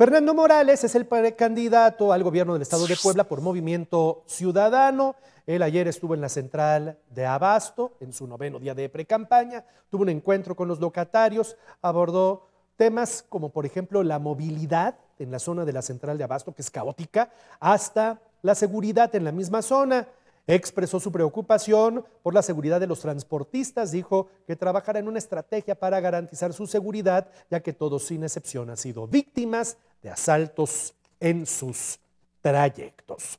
Fernando Morales es el precandidato al gobierno del Estado de Puebla por Movimiento Ciudadano. Él ayer estuvo en la central de Abasto, en su noveno día de precampaña, tuvo un encuentro con los locatarios, abordó temas como, por ejemplo, la movilidad en la zona de la central de Abasto, que es caótica, hasta la seguridad en la misma zona. Expresó su preocupación por la seguridad de los transportistas, dijo que trabajará en una estrategia para garantizar su seguridad, ya que todos sin excepción han sido víctimas de asaltos en sus trayectos.